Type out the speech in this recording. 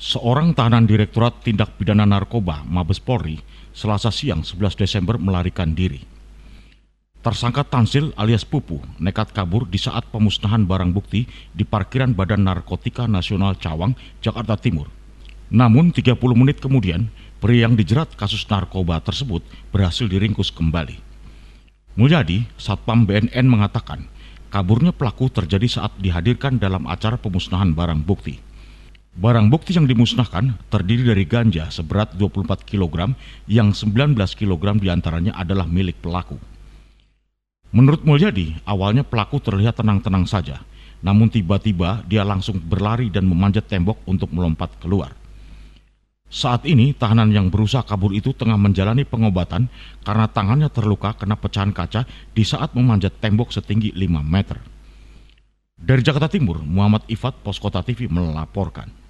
Seorang tahanan Direktorat Tindak Pidana Narkoba Mabes Polri selasa siang 11 Desember melarikan diri. Tersangka Tansil alias Pupu nekat kabur di saat pemusnahan barang bukti di parkiran Badan Narkotika Nasional Cawang, Jakarta Timur. Namun 30 menit kemudian, pria yang dijerat kasus narkoba tersebut berhasil diringkus kembali. Mulyadi, Satpam BNN mengatakan, kaburnya pelaku terjadi saat dihadirkan dalam acara pemusnahan barang bukti. Barang bukti yang dimusnahkan terdiri dari ganja seberat 24 kg yang 19 kg diantaranya adalah milik pelaku. Menurut Mulyadi, awalnya pelaku terlihat tenang-tenang saja. Namun tiba-tiba dia langsung berlari dan memanjat tembok untuk melompat keluar. Saat ini tahanan yang berusaha kabur itu tengah menjalani pengobatan karena tangannya terluka kena pecahan kaca di saat memanjat tembok setinggi 5 meter. Dari Jakarta Timur, Muhammad Ifat, Poskota TV melaporkan.